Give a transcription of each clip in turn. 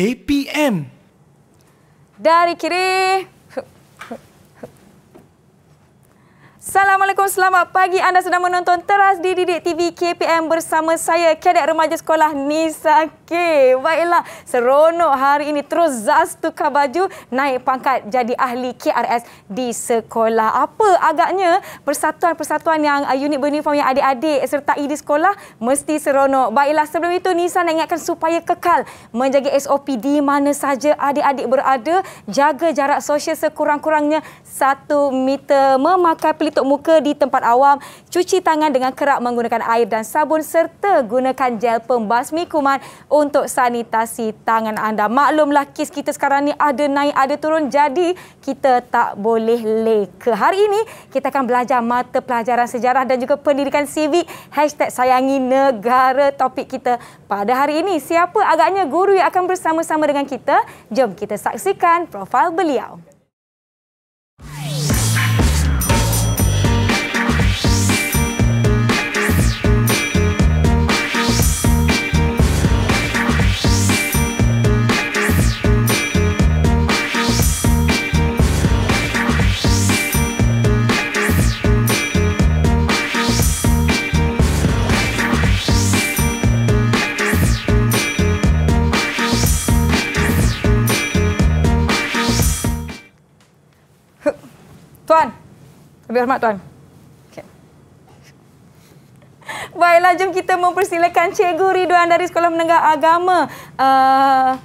KPM. Dari kiri, Assalamualaikum, selamat pagi. Anda sedang menonton Teras di Didik TV KPM bersama saya, Kadet Remaja Sekolah Nisa K. Baiklah, seronok hari ini. Terus Zaz tukar baju, naik pangkat jadi ahli KRS di sekolah. Apa agaknya persatuan-persatuan yang uh, unit beruniform yang adik-adik serta di sekolah mesti seronok. Baiklah, sebelum itu Nisa nak ingatkan supaya kekal menjaga SOP di mana saja adik-adik berada. Jaga jarak sosial sekurang-kurangnya satu meter memakai pelik menutup muka di tempat awam, cuci tangan dengan kerap menggunakan air dan sabun serta gunakan gel pembasmi kuman untuk sanitasi tangan anda. Maklumlah kes kita sekarang ni ada naik ada turun jadi kita tak boleh leka. Hari ini kita akan belajar mata pelajaran sejarah dan juga pendidikan sivik hashtag sayangi negara topik kita pada hari ini. Siapa agaknya guru yang akan bersama-sama dengan kita? Jom kita saksikan profil beliau. Lebih hormat tuan. Baiklah, jom kita mempersilakan Cikgu Ridwan dari Sekolah Menengah Agama. Uh,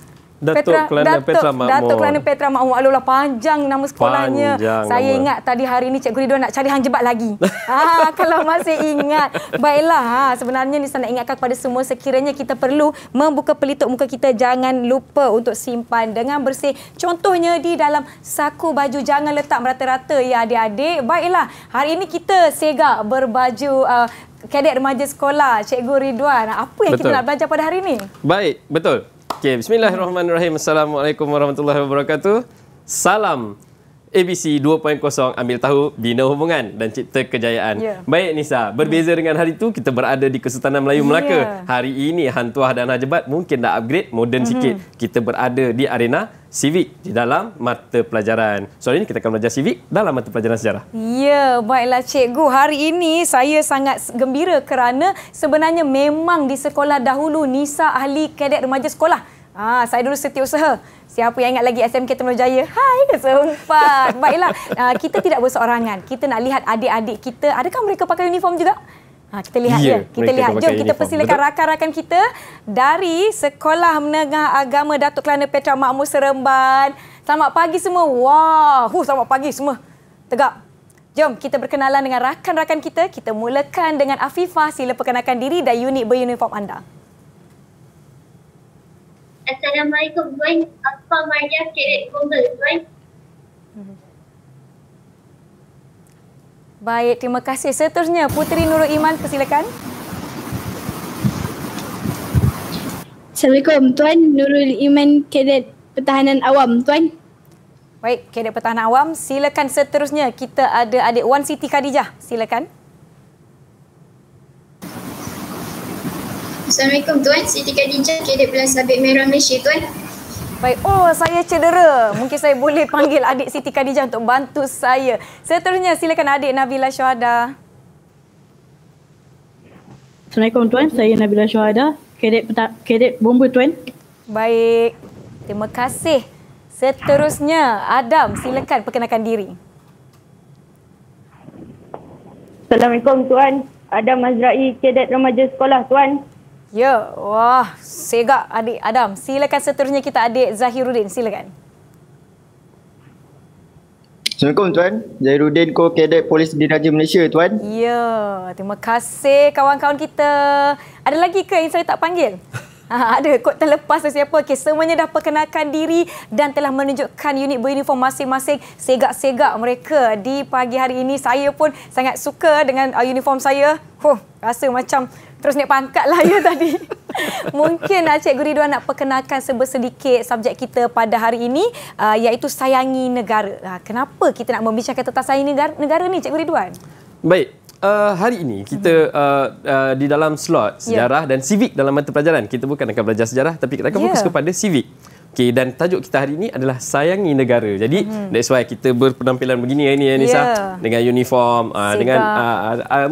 Datuk Kelana Petra Makmur. Datuk Kelana Petra Makmur. Alulah panjang nama sekolahnya. Saya nama. ingat tadi hari ini Cikgu Ridwan nak cari hang jebat lagi. ha, kalau masih ingat. Baiklah. Ha, sebenarnya ni saya nak ingatkan kepada semua sekiranya kita perlu membuka pelitup muka kita. Jangan lupa untuk simpan dengan bersih. Contohnya di dalam saku baju. Jangan letak merata-rata ya adik-adik. Baiklah. Hari ini kita segak berbaju uh, kadet remaja sekolah Cikgu Ridwan. Apa yang betul. kita nak belajar pada hari ini? Baik. Betul. Okay, bismillahirrahmanirrahim. Assalamualaikum warahmatullahi wabarakatuh. Salam ABC 2.0 ambil tahu bina hubungan dan cipta kejayaan. Yeah. Baik Nisa, berbeza hmm. dengan hari itu kita berada di Kesultanan Melayu ya. Melaka. Hari ini Hantuah dan Hajebat mungkin dah upgrade moden mm-hmm. sikit. Kita berada di arena Civic di dalam mata pelajaran. So hari ini kita akan belajar Civic dalam mata pelajaran sejarah. Ya, baiklah cikgu. Hari ini saya sangat gembira kerana sebenarnya memang di sekolah dahulu Nisa ahli kadet remaja sekolah. Ah, saya dulu setiausaha. Siapa yang ingat lagi SMK Temenggung Jaya? Hai, sempat. Baiklah, uh, kita tidak bersorangan. Kita nak lihat adik-adik kita. Adakah mereka pakai uniform juga? Ha, kita lihat ya. ya. Kita lihat. Jom kita persilakan rakan-rakan kita dari Sekolah Menengah Agama Datuk Kelana Petra Makmur Seremban. Selamat pagi semua. Wah, huh, selamat pagi semua. Tegak. Jom kita berkenalan dengan rakan-rakan kita. Kita mulakan dengan Afifah. Sila perkenalkan diri dan unit beruniform anda. Assalamualaikum Buan Alfa Maria Kerek Gombel Buan Baik, terima kasih. Seterusnya, Puteri Nurul Iman, persilakan. Assalamualaikum, Tuan Nurul Iman, Kedet Pertahanan Awam, Tuan. Baik, Kedet Pertahanan Awam, silakan seterusnya. Kita ada adik Wan Siti Khadijah, Silakan. Assalamualaikum tuan, Siti Khadijah, Kedek Belas Sabit Merah Malaysia tuan. Baik, oh saya cedera. Mungkin saya boleh panggil adik Siti Khadijah untuk bantu saya. Seterusnya silakan adik Nabila Syuhada. Assalamualaikum tuan, saya Nabila Syuhada, Kedek peta- Bomba tuan. Baik. Terima kasih. Seterusnya Adam, silakan perkenalkan diri. Assalamualaikum tuan. Adam Mazra'i Kedek Remaja Sekolah tuan. Ya, wah, segak adik Adam. Silakan seterusnya kita adik Zahiruddin, silakan. Assalamualaikum tuan. Zahiruddin ko kadet polis di diraja Malaysia tuan. Ya, terima kasih kawan-kawan kita. Ada lagi ke yang saya tak panggil? Ha, ada kot terlepas sesiapa. Okay, semuanya dah perkenalkan diri dan telah menunjukkan unit beruniform masing-masing segak-segak mereka di pagi hari ini. Saya pun sangat suka dengan uh, uniform saya. Huh, rasa macam terus naik pangkat lah ya tadi. Mungkin lah Cikgu Ridwan nak perkenalkan sebesedikit subjek kita pada hari ini uh, iaitu sayangi negara. Uh, kenapa kita nak membicarakan tentang sayangi negara, negara ni Cikgu Ridwan? Baik, Uh, hari ini kita uh, uh, di dalam slot ya. sejarah yeah. dan sivik dalam mata pelajaran. Kita bukan akan belajar sejarah tapi kita akan yeah. fokus kepada sivik. Okay, dan tajuk kita hari ini adalah sayangi negara. Jadi mm-hmm. that's why kita berpenampilan begini hari ini Anissa eh, yeah. dengan uniform uh, dengan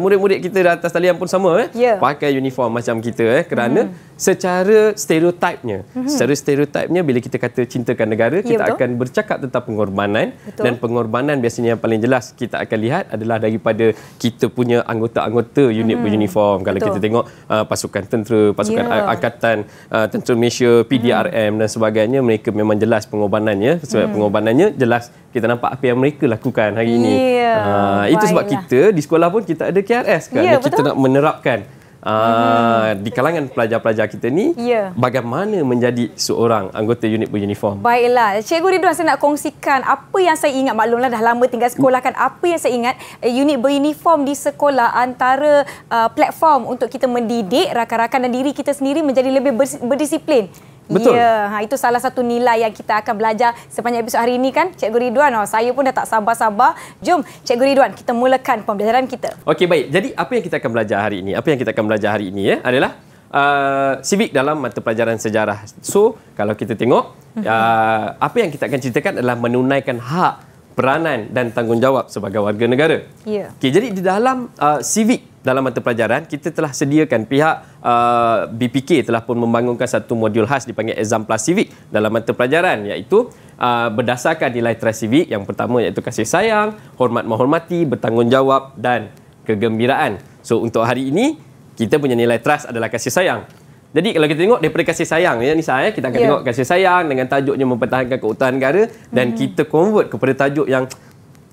uh, uh, kita di atas talian pun sama eh yeah. pakai uniform macam kita eh kerana hmm secara stereotipnya mm-hmm. secara stereotipnya bila kita kata cintakan negara ya, kita betul. akan bercakap tentang pengorbanan betul. dan pengorbanan biasanya yang paling jelas kita akan lihat adalah daripada kita punya anggota-anggota unit mm-hmm. beruniform kalau betul. kita tengok uh, pasukan tentera pasukan yeah. angkatan uh, tentera Malaysia PDRM mm-hmm. dan sebagainya mereka memang jelas pengorbanannya sebab mm-hmm. pengorbanannya jelas kita nampak apa yang mereka lakukan hari yeah. ini uh, itu sebab kita di sekolah pun kita ada KRS kerana ya, yeah, kita nak menerapkan uh, di kalangan pelajar-pelajar kita ni ya. bagaimana menjadi seorang anggota unit beruniform. Baiklah, Cikgu Ridwan saya nak kongsikan apa yang saya ingat maklumlah dah lama tinggal sekolah kan apa yang saya ingat eh, unit beruniform di sekolah antara uh, platform untuk kita mendidik rakan-rakan dan diri kita sendiri menjadi lebih berdisiplin. Betul. Ya, ha, itu salah satu nilai yang kita akan belajar sepanjang episod hari ini kan. Cikgu Ridwan, oh, saya pun dah tak sabar-sabar. Jom, Cikgu Ridwan, kita mulakan pembelajaran kita. Okey, baik. Jadi, apa yang kita akan belajar hari ini? Apa yang kita akan belajar hari ini ya, adalah uh, civic dalam mata pelajaran sejarah. So, kalau kita tengok, mhm. uh, apa yang kita akan ceritakan adalah menunaikan hak peranan dan tanggungjawab sebagai warga negara. Ya. Okay, jadi di dalam uh, civic dalam mata pelajaran kita telah sediakan pihak uh, BPK telah pun membangunkan satu modul khas dipanggil exam plus civic dalam mata pelajaran iaitu uh, berdasarkan nilai teras civic yang pertama iaitu kasih sayang, hormat menghormati, bertanggungjawab dan kegembiraan. So untuk hari ini kita punya nilai teras adalah kasih sayang. Jadi kalau kita tengok daripada kasih sayang ya Nisa ya, kita akan yeah. tengok kasih sayang dengan tajuknya mempertahankan keutuhan negara dan mm-hmm. kita convert kepada tajuk yang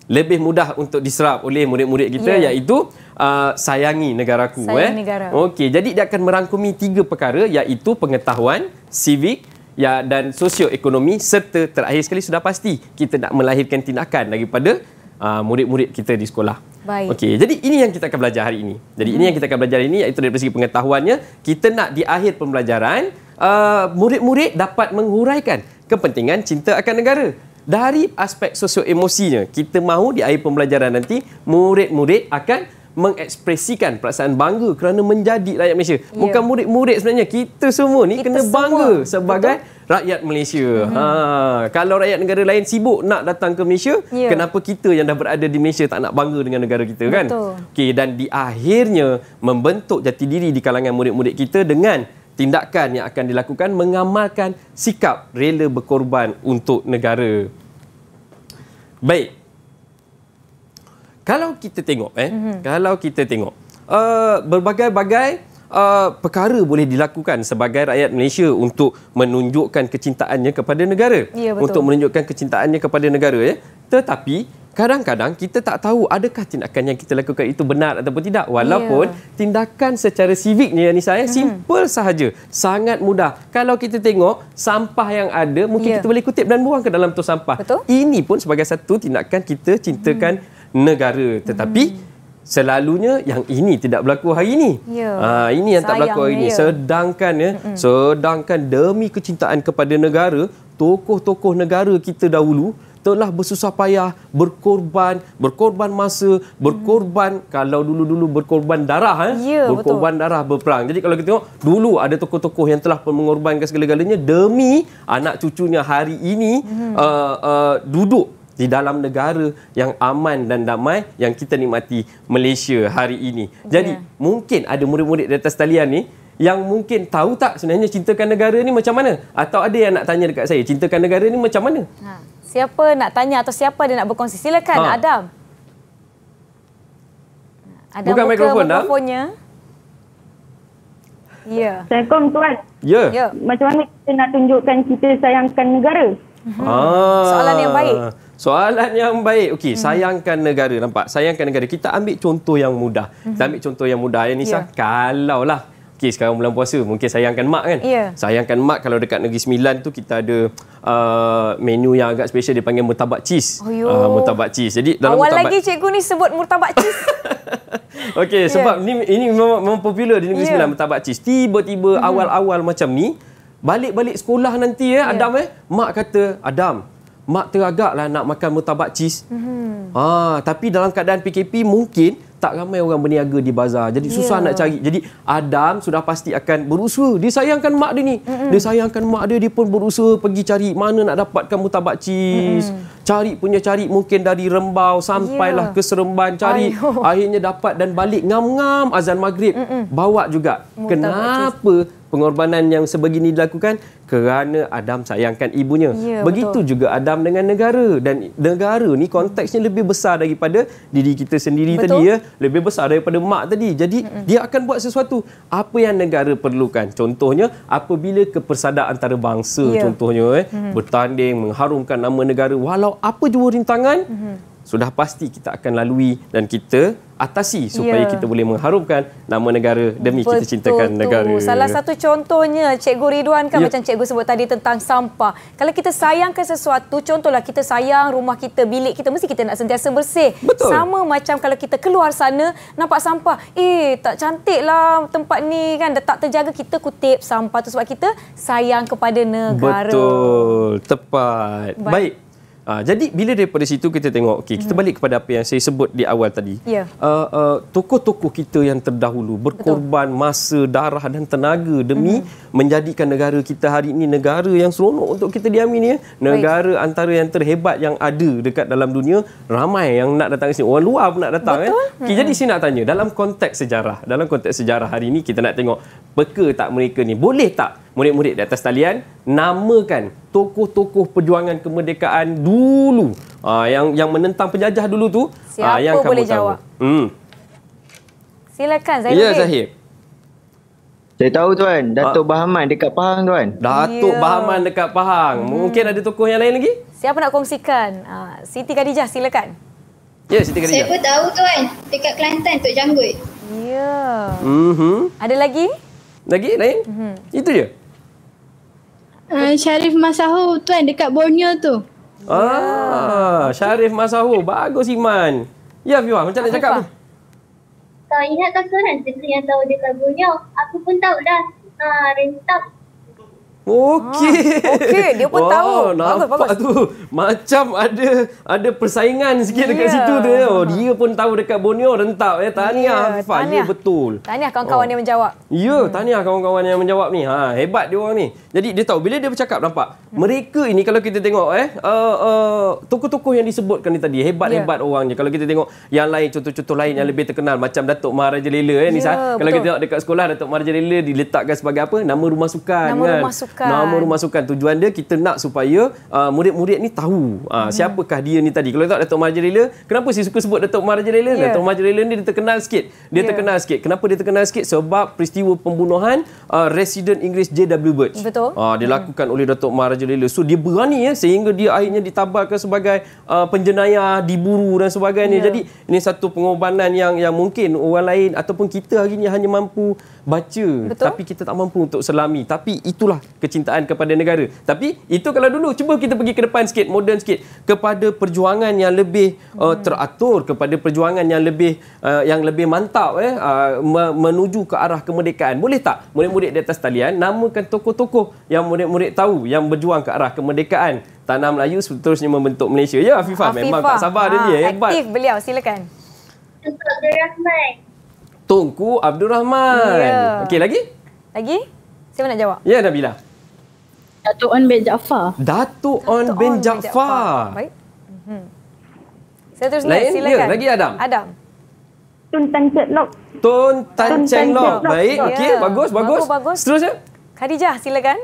lebih mudah untuk diserap oleh murid-murid kita yeah. iaitu uh, sayangi negaraku Sayang eh. Negara. Okey, jadi dia akan merangkumi tiga perkara iaitu pengetahuan, civic ya dan sosioekonomi serta terakhir sekali sudah pasti kita nak melahirkan tindakan daripada uh, murid-murid kita di sekolah. Baik. Okey, jadi ini yang kita akan belajar hari ini. Jadi hmm. ini yang kita akan belajar hari ini iaitu dari segi pengetahuannya, kita nak di akhir pembelajaran uh, murid-murid dapat menguraikan kepentingan cinta akan negara dari aspek sosio emosinya. Kita mahu di akhir pembelajaran nanti murid-murid akan mengekspresikan perasaan bangga kerana menjadi rakyat Malaysia. Yeah. Bukan murid-murid sebenarnya, kita semua ni kita kena semua. bangga sebagai Betul. rakyat Malaysia. Mm-hmm. Ha, kalau rakyat negara lain sibuk nak datang ke Malaysia, yeah. kenapa kita yang dah berada di Malaysia tak nak bangga dengan negara kita kan? Okay, dan di akhirnya membentuk jati diri di kalangan murid-murid kita dengan tindakan yang akan dilakukan mengamalkan sikap rela berkorban untuk negara. Baik kalau kita tengok eh mm-hmm. kalau kita tengok uh, berbagai-bagai Uh, perkara boleh dilakukan sebagai rakyat Malaysia untuk menunjukkan kecintaannya kepada negara ya, untuk menunjukkan kecintaannya kepada negara ya tetapi kadang-kadang kita tak tahu adakah tindakan yang kita lakukan itu benar ataupun tidak walaupun ya. tindakan secara siviknya ni saya hmm. simple sahaja sangat mudah kalau kita tengok sampah yang ada mungkin ya. kita boleh kutip dan buang ke dalam tu sampah betul? ini pun sebagai satu tindakan kita cintakan hmm negara tetapi hmm. selalunya yang ini tidak berlaku hari ini. Ya. Ha, ini yang Sayang tak berlaku hari ini. Ya. Sedangkan ya, hmm. sedangkan demi kecintaan kepada negara, tokoh-tokoh negara kita dahulu telah bersusah payah, berkorban, berkorban masa, berkorban hmm. kalau dulu-dulu berkorban darah eh, ya, berkorban betul. darah berperang. Jadi kalau kita tengok dulu ada tokoh-tokoh yang telah mengorbankan segala-galanya demi anak cucunya hari ini hmm. uh, uh, duduk di dalam negara yang aman dan damai yang kita nikmati Malaysia hari ini. Yeah. Jadi ya. mungkin ada murid-murid di atas talian ni yang mungkin tahu tak sebenarnya cintakan negara ni macam mana? Atau ada yang nak tanya dekat saya, cintakan negara ni macam mana? Ha. Siapa nak tanya atau siapa dia nak berkongsi? Silakan ha. Adam. Adam Bukan buka mikrofon, dah? Ya. Assalamualaikum tuan. Ya. ya. Macam mana kita nak tunjukkan kita sayangkan negara? Ah. Soalan yang baik. Soalan yang baik. Okey, hmm. sayangkan negara nampak. Sayangkan negara. Kita ambil contoh yang mudah. Hmm. Kita ambil contoh yang mudah ya Nisa. Yeah. Kalaulah okey sekarang bulan puasa, mungkin sayangkan mak kan? Yeah. Sayangkan mak kalau dekat Negeri Sembilan tu kita ada uh, menu yang agak special dia panggil murtabak cheese. Oh, uh, murtabak cheese. Jadi dalam Awal murtabak... lagi cikgu ni sebut murtabak cheese. okey, sebab ya. ni ini memang, memang popular di Negeri yeah. Sembilan murtabak cheese. Tiba-tiba hmm. awal-awal macam ni, balik-balik sekolah nanti eh, ya yeah. Adam eh, mak kata, "Adam, mak teragak lah nak makan mutabak cheese. Mm-hmm. Ha, tapi dalam keadaan PKP mungkin tak ramai orang berniaga di bazar. Jadi ya. susah yeah. nak cari. Jadi Adam sudah pasti akan berusaha. Dia sayangkan mak dia ni. Mm-hmm. Dia sayangkan mak dia. Dia pun berusaha pergi cari mana nak dapatkan mutabak cheese. Mm-hmm. Cari punya cari mungkin dari rembau sampailah yeah. ke seremban cari. Ayuh. Akhirnya dapat dan balik ngam-ngam azan maghrib. Mm-hmm. Bawa juga. Mutabak Kenapa? Cheese pengorbanan yang sebegini dilakukan kerana Adam sayangkan ibunya. Ya, Begitu betul. juga Adam dengan negara dan negara ni konteksnya lebih besar daripada diri kita sendiri betul. tadi ya, lebih besar daripada mak tadi. Jadi mm dia akan buat sesuatu apa yang negara perlukan. Contohnya apabila kepersada antara bangsa ya. contohnya eh hmm bertanding mengharumkan nama negara walau apa jua rintangan hmm sudah pasti kita akan lalui dan kita atasi supaya yeah. kita boleh mengharumkan nama negara demi Betul kita cintakan tu. negara. Salah satu contohnya Cikgu Ridwan kan yeah. macam Cikgu sebut tadi tentang sampah. Kalau kita sayangkan sesuatu, contohlah kita sayang rumah kita, bilik kita mesti kita nak sentiasa bersih. Betul. Sama macam kalau kita keluar sana nampak sampah, eh tak cantiklah tempat ni kan dah tak terjaga kita kutip sampah tu sebab kita sayang kepada negara. Betul. Tepat. Baik. Baik. Uh, jadi bila daripada situ kita tengok okey kita hmm. balik kepada apa yang saya sebut di awal tadi. Yeah. Uh, uh, kita yang terdahulu berkorban Betul. masa, darah dan tenaga demi uh-huh. menjadikan negara kita hari ini negara yang seronok untuk kita diami ni ya. Negara Baik. antara yang terhebat yang ada dekat dalam dunia, ramai yang nak datang ke sini, orang luar pun nak datang ya. Betul. kan. Okay, jadi saya nak tanya dalam konteks sejarah, dalam konteks sejarah hari ini kita nak tengok peka tak mereka ni, boleh tak murid-murid di atas talian namakan tokoh-tokoh perjuangan kemerdekaan dulu uh, yang yang menentang penjajah dulu tu ah, Siapa uh, yang kamu boleh tahu. jawab? Hmm. Silakan Zahir. Ya Zahir. Saya tahu tuan, Datuk ah. Bahaman dekat Pahang tuan. Datuk yeah. Bahaman dekat Pahang. Hmm. Mungkin ada tokoh yang lain lagi? Siapa nak kongsikan? Uh, Siti Khadijah silakan. Ya Siti Khadijah. Siapa tahu tuan, dekat Kelantan Tok Janggut. Ya. Yeah. Mhm. Ada lagi? Lagi lain? mm Itu je. Ah, Sharif Masahu tuan dekat Borneo tu. Ah, Sharif Masahu. Bagus Iman. Ya Fiwa, macam nak cakap tu? Kau ingat tak kan? Sebenarnya yang tahu dia Borneo. Aku pun tahu dah. Ha, ah, rentap Okey. Ha, Okey, dia pun tahu. Oh, bagus, nampak bagus. tu macam ada ada persaingan sikit yeah. dekat ya. situ tu. Oh, uh-huh. dia pun tahu dekat Borneo rentap eh. Tahniah yeah, Afan. Tahniah. Ya, betul. Tahniah kawan-kawan oh. yang menjawab. Ya, yeah, hmm. tahniah kawan-kawan yang menjawab ni. Ha, hebat dia orang ni. Jadi dia tahu bila dia bercakap nampak. Hmm. Mereka ini kalau kita tengok eh uh, uh, tokoh-tokoh yang disebutkan ni tadi hebat-hebat yeah. orangnya. Kalau kita tengok yang lain contoh-contoh lain hmm. yang lebih terkenal macam Datuk Maharaja Lela eh yeah, ni. Ya, kalau kita tengok dekat sekolah Datuk Maharaja Lela diletakkan sebagai apa? Nama rumah sukan Nama kan. Rumah sukan masukan. Nama rumah sukan. Tujuan dia kita nak supaya uh, murid-murid ni tahu uh, hmm. siapakah dia ni tadi. Kalau tak Datuk Marjorie kenapa sih suka sebut Datuk Marjorie yeah. Datuk Marjorie ni dia terkenal sikit. Dia yeah. terkenal sikit. Kenapa dia terkenal sikit? Sebab peristiwa pembunuhan uh, resident Inggeris JW Birch. Betul. Uh, ah, dilakukan hmm. oleh Datuk Marjorie So dia berani ya sehingga dia akhirnya ditabarkan sebagai uh, penjenayah, diburu dan sebagainya. Yeah. Jadi ini satu pengorbanan yang yang mungkin orang lain ataupun kita hari ni hanya mampu baca Betul? tapi kita tak mampu untuk selami tapi itulah kecintaan kepada negara. Tapi itu kalau dulu cuba kita pergi ke depan sikit, moden sikit kepada perjuangan yang lebih uh, hmm. teratur kepada perjuangan yang lebih uh, yang lebih mantap eh uh, menuju ke arah kemerdekaan. Boleh tak? Murid-murid di atas talian namakan tokoh-tokoh yang murid-murid tahu yang berjuang ke arah kemerdekaan tanah Melayu seterusnya membentuk Malaysia. Ya, Afifah, Afifah. memang tak sabar ha, dia ni. Eh, aktif hebat. beliau, silakan. Tunku Abdul Rahman. Tunku ya. Okey, lagi? Lagi? Siapa nak jawab? Ya, Nabila. Datuk On bin Jaafar. Datuk On bin Jaafar. Baik. Mhm. Saya terus nak silakan. lagi Adam. Adam. Tun Tan Chek Lok. Tun Tan Chek Lok. Baik. Ya. Okey, bagus, bagus. Bagus, bagus. Seterusnya. Khadijah, silakan.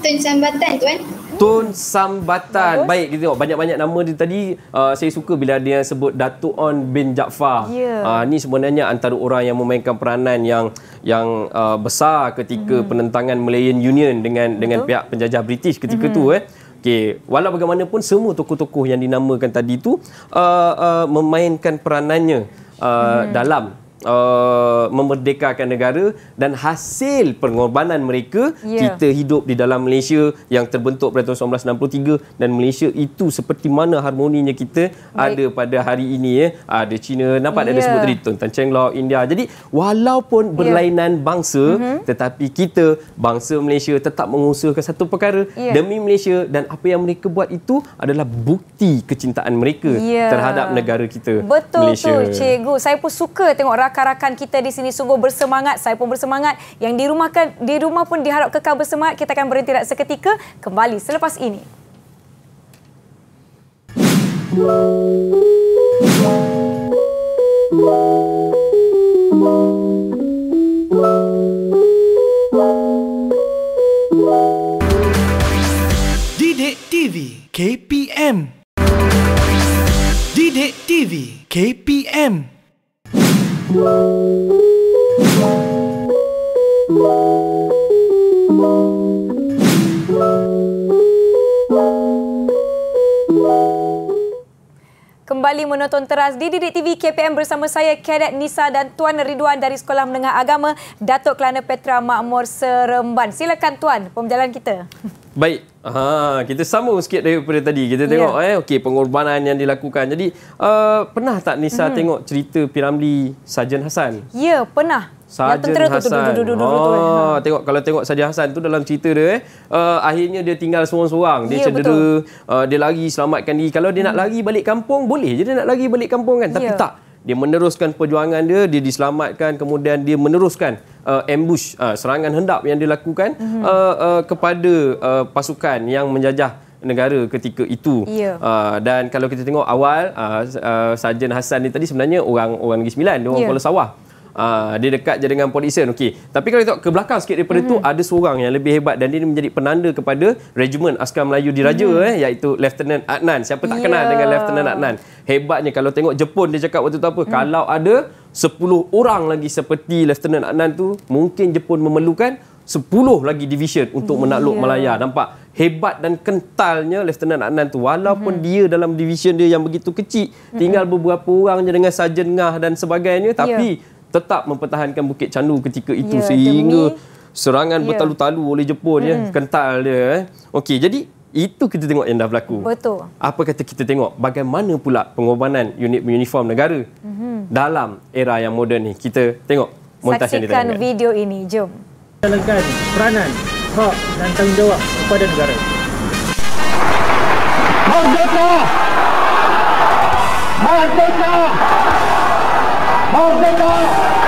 Tun Sambatan tuan. Tun Sambatan. Bagus. Baik kita tengok banyak-banyak nama dia tadi. Uh, saya suka bila dia sebut Datuk On bin Jaafar. Yeah. Uh, ni sebenarnya antara orang yang memainkan peranan yang yang uh, besar ketika mm-hmm. penentangan Malayan Union dengan Betul. dengan pihak penjajah British ketika mm-hmm. tu eh. Okey, walau bagaimanapun semua tokoh-tokoh yang dinamakan tadi tu uh, uh, memainkan peranannya uh, mm-hmm. dalam Uh, memerdekakan negara dan hasil pengorbanan mereka yeah. kita hidup di dalam Malaysia yang terbentuk pada tahun 1963 dan Malaysia itu seperti mana harmoninya kita Baik. ada pada hari ini eh. ah, ya ada Cina nampak yeah. ada sebut tadi tentang Cheng Lau India jadi walaupun ya. berlainan yeah. bangsa mm-hmm. tetapi kita bangsa Malaysia tetap mengusahakan satu perkara yeah. demi Malaysia dan apa yang mereka buat itu adalah bukti kecintaan mereka yeah. terhadap negara kita betul Malaysia betul tu cikgu saya pun suka tengok rakyat rakan-rakan kita di sini sungguh bersemangat. Saya pun bersemangat. Yang di rumah kan, di rumah pun diharap kekal bersemangat. Kita akan berhenti nak seketika kembali selepas ini. Didik TV KPM Didik TV KPM Thank you. kembali menonton teras di Didik TV KPM bersama saya Kadet Nisa dan Tuan Ridwan dari Sekolah Menengah Agama Datuk Kelana Petra Makmur Seremban. Silakan Tuan, pemjalan kita. Baik. Aha, kita sama sikit daripada tadi. Kita ya. tengok yeah. eh okey pengorbanan yang dilakukan. Jadi, uh, pernah tak Nisa mm-hmm. tengok cerita Piramli Sajen Hasan? Ya, yeah, pernah. Sajen ya, Hasan. Tu, tu, tu, tu, tu, tu, oh, tu. tengok kalau tengok Sajen Hasan tu dalam cerita dia eh, uh, akhirnya dia tinggal seorang-seorang, dia ya, cedera, uh, dia lari selamatkan diri. Kalau dia hmm. nak lari balik kampung boleh je dia nak lari balik kampung kan, tapi ya. tak. Dia meneruskan perjuangan dia, dia diselamatkan kemudian dia meneruskan uh, ambush uh, serangan hendap yang dilakukan hmm. uh, uh, kepada uh, pasukan yang menjajah negara ketika itu. Ya. Uh, dan kalau kita tengok awal uh, uh, Sajen Hasan ni tadi sebenarnya orang orang Negeri Sembilan, dia orang ya. Kuala Sawah. Uh, dia dekat je dengan polisian, Okey. Tapi kalau kita ke belakang sikit daripada mm-hmm. tu ada seorang yang lebih hebat dan dia menjadi penanda kepada regimen askar Melayu diraja mm-hmm. eh iaitu Lieutenant Adnan. Siapa tak yeah. kenal dengan Lieutenant Adnan? Hebatnya kalau tengok Jepun dia cakap waktu tu apa? Mm. Kalau ada 10 orang lagi seperti Lieutenant Adnan tu, mungkin Jepun memerlukan 10 lagi division untuk yeah. Hmm, menakluk ya. Malaya. Nampak hebat dan kentalnya Lieutenant Adnan tu walaupun mm-hmm. dia dalam division dia yang begitu kecil, mm-hmm. tinggal beberapa orang je dengan sarjan ngah dan sebagainya ya. tapi yeah tetap mempertahankan Bukit Candu ketika itu ya, sehingga demi. serangan ya. bertalu-talu oleh Jepun ya, hmm. ya kental dia eh. Okey jadi itu kita tengok yang dah berlaku. Betul. Apa kata kita tengok bagaimana pula pengorbanan unit uniform negara hmm. dalam era yang moden ni. Kita tengok montaj Saksikan yang Saksikan video ini. Jom. Jalankan peranan, hak dan tanggungjawab kepada negara. Merdeka! Merdeka! 好，再打。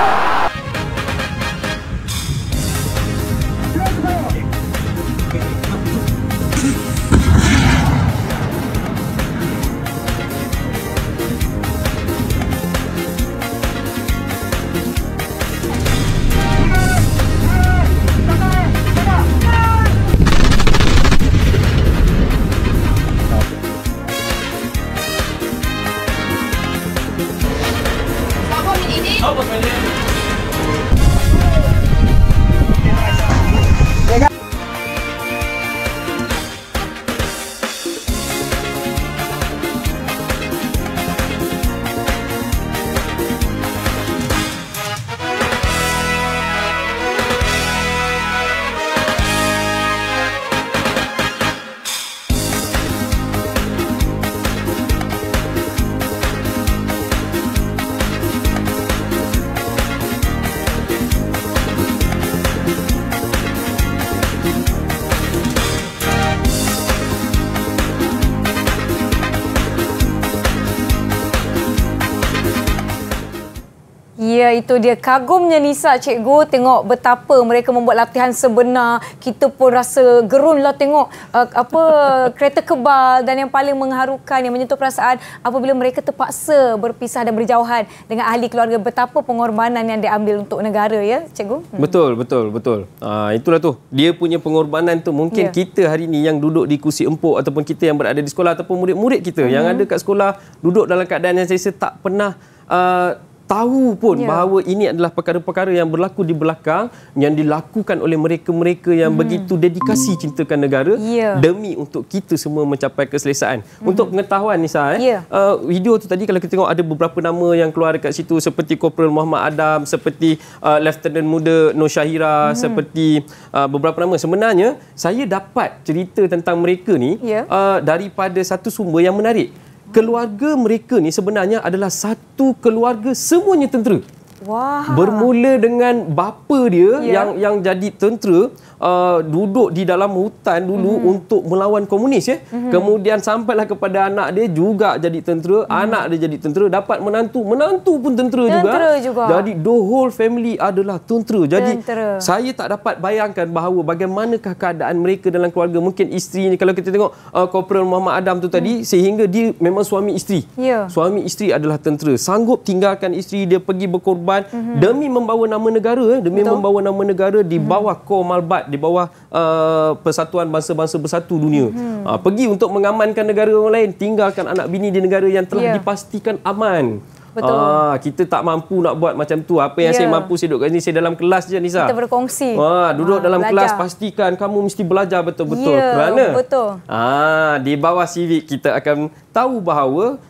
itu dia kagumnya Nisa cikgu tengok betapa mereka membuat latihan sebenar kita pun rasa gerun lah tengok uh, apa kereta kebal dan yang paling mengharukan yang menyentuh perasaan apabila mereka terpaksa berpisah dan berjauhan dengan ahli keluarga betapa pengorbanan yang diambil untuk negara ya cikgu hmm. betul betul betul uh, itulah tu dia punya pengorbanan tu mungkin yeah. kita hari ini yang duduk di kursi empuk ataupun kita yang berada di sekolah ataupun murid-murid kita hmm yang ada kat sekolah duduk dalam keadaan yang saya rasa tak pernah uh, tahu pun yeah. bahawa ini adalah perkara-perkara yang berlaku di belakang yang dilakukan oleh mereka-mereka yang mm. begitu dedikasi mm. cintakan negara yeah. demi untuk kita semua mencapai keselesaan. Mm. Untuk pengetahuan Nisa eh, yeah. uh, video tu tadi kalau kita tengok ada beberapa nama yang keluar dekat situ seperti Corporal Muhammad Adam, seperti uh, Lieutenant Muda Nur Syahira, mm. seperti uh, beberapa nama. Sebenarnya saya dapat cerita tentang mereka ni yeah. uh, daripada satu sumber yang menarik keluarga mereka ni sebenarnya adalah satu keluarga semuanya tentera. Wah. Bermula dengan bapa dia yeah. yang yang jadi tentera, uh, duduk di dalam hutan dulu mm -hmm. untuk melawan komunis ya. Mm -hmm. Kemudian sampailah kepada anak dia juga jadi tentera, mm -hmm. anak dia jadi tentera, dapat menantu, menantu pun tentera, tentera juga. juga. Jadi the whole family adalah tentera. Jadi tentera. saya tak dapat bayangkan bahawa bagaimanakah keadaan mereka dalam keluarga. Mungkin ni. kalau kita tengok uh, Corporal Muhammad Adam tu tadi mm -hmm. sehingga dia memang suami isteri. Yeah. Suami isteri adalah tentera. Sanggup tinggalkan isteri dia pergi berkorban mm -hmm. demi membawa nama negara, eh. demi Betul. membawa nama negara di mhm. bawah mm -hmm. Komalbat di bawah uh, persatuan bangsa-bangsa bersatu dunia. Hmm. Uh, pergi untuk mengamankan negara orang lain, tinggalkan anak bini di negara yang telah yeah. dipastikan aman. Ah, kita tak mampu nak buat macam tu. Apa yang yeah. saya mampu saya duduk kat sini, saya dalam kelas je Nisa. Kita berkongsi. Ah, duduk ah, dalam belajar. kelas pastikan kamu mesti belajar betul-betul. Yeah, Kerana betul. Ah, di bawah civik kita akan tahu bahawa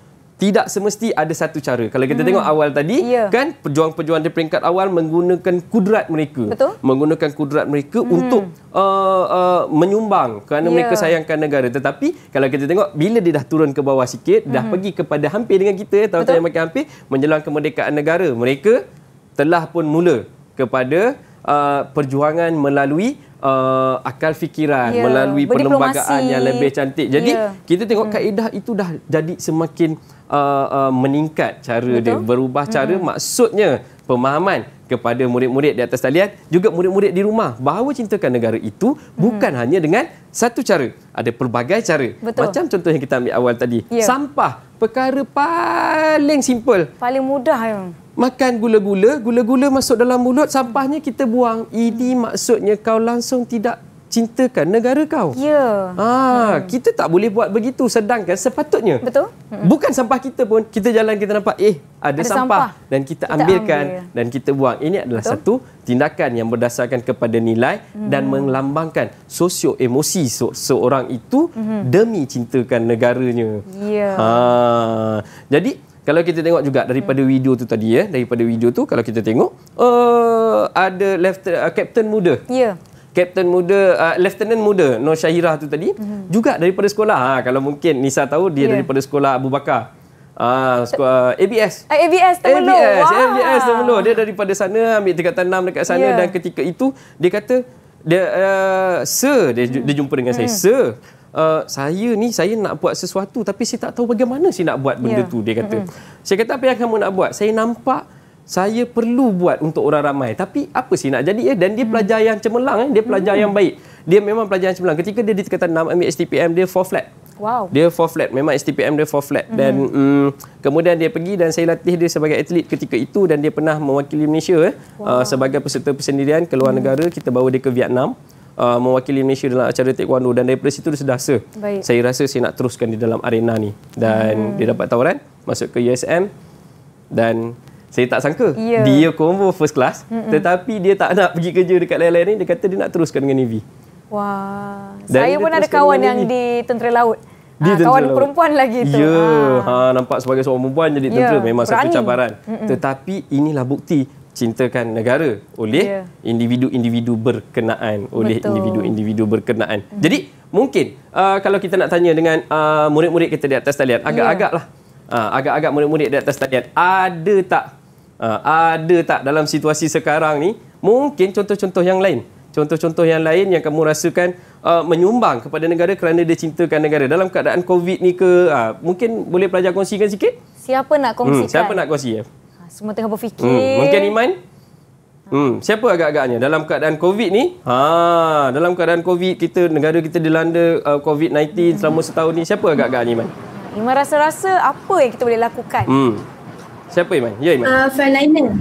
tidak semesti ada satu cara. Kalau kita hmm. tengok awal tadi, yeah. kan pejuang-pejuang di peringkat awal menggunakan kudrat mereka. Betul? Menggunakan kudrat mereka hmm. untuk uh, uh, menyumbang kerana yeah. mereka sayangkan negara. Tetapi kalau kita tengok, bila dia dah turun ke bawah sikit, hmm. dah pergi kepada hampir dengan kita, tahun-tahun yang makin hampir, menjelang kemerdekaan negara. Mereka telah pun mula kepada... Uh, perjuangan melalui uh, akal fikiran, yeah. melalui perlembagaan yang lebih cantik. Jadi yeah. kita tengok hmm. kaedah itu dah jadi semakin uh, uh, meningkat cara Betul? dia berubah hmm. cara hmm. maksudnya pemahaman kepada murid-murid di atas talian juga murid-murid di rumah bahawa cintakan negara itu hmm. bukan hanya dengan satu cara ada pelbagai cara Betul. macam contoh yang kita ambil awal tadi yeah. sampah perkara paling simple paling mudah makan gula-gula, gula-gula masuk dalam mulut, sampahnya kita buang. Ini hmm. maksudnya kau langsung tidak cintakan negara kau. Ya. Yeah. Ah, hmm. kita tak boleh buat begitu sedangkan sepatutnya. Betul? Hmm. Bukan sampah kita pun, kita jalan kita nampak eh ada, ada sampah. sampah dan kita, kita ambilkan ambil. dan kita buang. Ini adalah Betul? satu tindakan yang berdasarkan kepada nilai hmm. dan melambangkan sosio emosi se- seorang itu hmm. demi cintakan negaranya. Ya. Yeah. Ah. Jadi kalau kita tengok juga daripada hmm. video tu tadi ya, daripada video tu kalau kita tengok uh, ada left uh, captain muda. Ya. Yeah. Captain muda, uh, Lieutenant muda No Syahirah tu tadi mm-hmm. juga daripada sekolah. Ha, kalau mungkin Nisa tahu dia yeah. daripada sekolah Abu Bakar. Ha, ah, uh, sekolah ABS. Uh, ABS Temenggung. ABS, wow. ABS Temenggung. Dia daripada sana ambil tingkatan 6 dekat sana yeah. dan ketika itu dia kata dia uh, sir dia, mm. dia jumpa dengan mm. saya. Hmm. Sir, uh, saya ni saya nak buat sesuatu tapi saya tak tahu bagaimana saya nak buat benda yeah. tu dia kata. Mm-hmm. Saya kata apa yang kamu nak buat? Saya nampak saya perlu buat untuk orang ramai tapi apa sih nak jadi eh dan dia mm pelajar yang cemerlang eh dia pelajar mm-hmm. yang mm. baik. Dia memang pelajar yang cemerlang. Ketika dia dikatakan 6 ambil STPM dia four flat. Wow. Dia four flat. Memang STPM dia four flat dan mm-hmm. mm, kemudian dia pergi dan saya latih dia sebagai atlet ketika itu dan dia pernah mewakili Malaysia eh wow. uh, sebagai peserta persendirian ke luar mm-hmm. negara kita bawa dia ke Vietnam uh, mewakili Malaysia dalam acara taekwondo dan daripada situ dia sedasa. Baik. Saya rasa saya nak teruskan di dalam arena ni dan hmm. dia dapat tawaran masuk ke USM dan saya tak sangka yeah. dia combo first class Mm-mm. tetapi dia tak nak pergi kerja dekat lain-lain ni dia kata dia nak teruskan dengan Navy. Wah. Dan saya pun ada kawan yang di tentera laut. Di ha, tentera kawan laut. perempuan lagi tu. Ya, ha. ha nampak sebagai seorang perempuan jadi tentera yeah. memang Berani. satu cabaran. Mm-mm. Tetapi inilah bukti cintakan negara oleh yeah. individu-individu berkenaan oleh individu-individu berkenaan. Mm. Jadi mungkin uh, kalau kita nak tanya dengan uh, murid-murid kita di atas talian agak agak Yeah. Uh, ya. ah, agak-agak murid-murid di atas talian ada tak uh, ada tak dalam situasi sekarang ni mungkin contoh-contoh yang lain. Contoh-contoh yang lain yang kamu rasakan uh, menyumbang kepada negara kerana dia cintakan negara dalam keadaan COVID ni ke uh, mungkin boleh pelajar kongsikan sikit? Siapa nak kongsikan? Hmm, siapa nak kongsikan? Semua tengah berfikir. Hmm. Mungkin Iman? Hmm. Siapa agak-agaknya dalam keadaan COVID ni? Ha, dalam keadaan COVID kita negara kita dilanda uh, COVID-19 hmm. selama setahun ni, siapa agak-agaknya Iman? Iman rasa-rasa apa yang kita boleh lakukan? Hmm. Siapa Iman? Ya Iman. Uh, frontliner. Ya,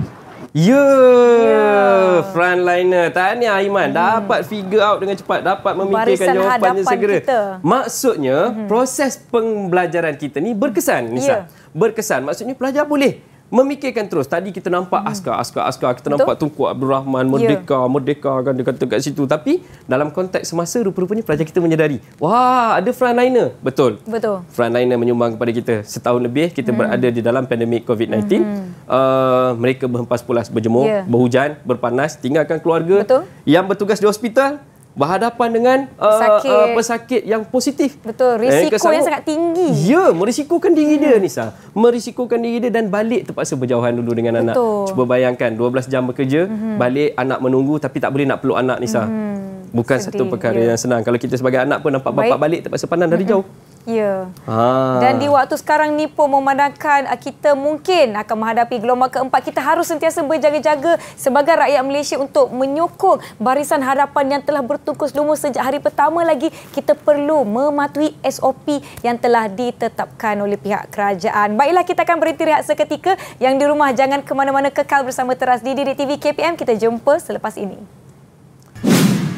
yeah, yeah. frontliner. Tahniah Iman hmm. dapat figure out dengan cepat, dapat memikirkan jawapannya segera. Kita. Maksudnya hmm. proses pembelajaran kita ni berkesan, Nisa. Yeah. Berkesan. Maksudnya pelajar boleh memikirkan terus tadi kita nampak hmm. askar askar askar kita Betul? nampak tungku Abdul Rahman ya. merdeka yeah. merdeka kan dia kata situ tapi dalam konteks semasa rupa-rupanya pelajar kita menyedari wah ada frontliner betul betul frontliner menyumbang kepada kita setahun lebih kita mm. berada di dalam pandemik COVID-19 mm-hmm. Hmm. uh, mereka berhempas pulas berjemur yeah. berhujan berpanas tinggalkan keluarga betul? yang bertugas di hospital berhadapan dengan uh, pesakit, uh, uh, pesakit yang positif. Betul, risiko eh, kesanggup... yang sangat tinggi. Ya, merisikokan diri hmm. dia Nisa. Merisikokan diri dia dan balik terpaksa berjauhan dulu dengan Betul. anak. Cuba bayangkan 12 jam bekerja, hmm. balik anak menunggu tapi tak boleh nak peluk anak Nisa. Hmm bukan sedih. satu perkara yeah. yang senang. Kalau kita sebagai anak pun nampak bapak balik terpaksa pandang dari jauh. Ya. Ha. Dan di waktu sekarang ni pun memandangkan ah, kita mungkin akan menghadapi gelombang keempat. Kita harus sentiasa berjaga-jaga sebagai rakyat Malaysia untuk menyokong barisan hadapan yang telah bertungkus lumus sejak hari pertama lagi. Kita perlu mematuhi SOP yang telah ditetapkan oleh pihak kerajaan. Baiklah kita akan berhenti rehat seketika. Yang di rumah jangan ke mana-mana kekal bersama Teras di Didik TV KPM. Kita jumpa selepas ini.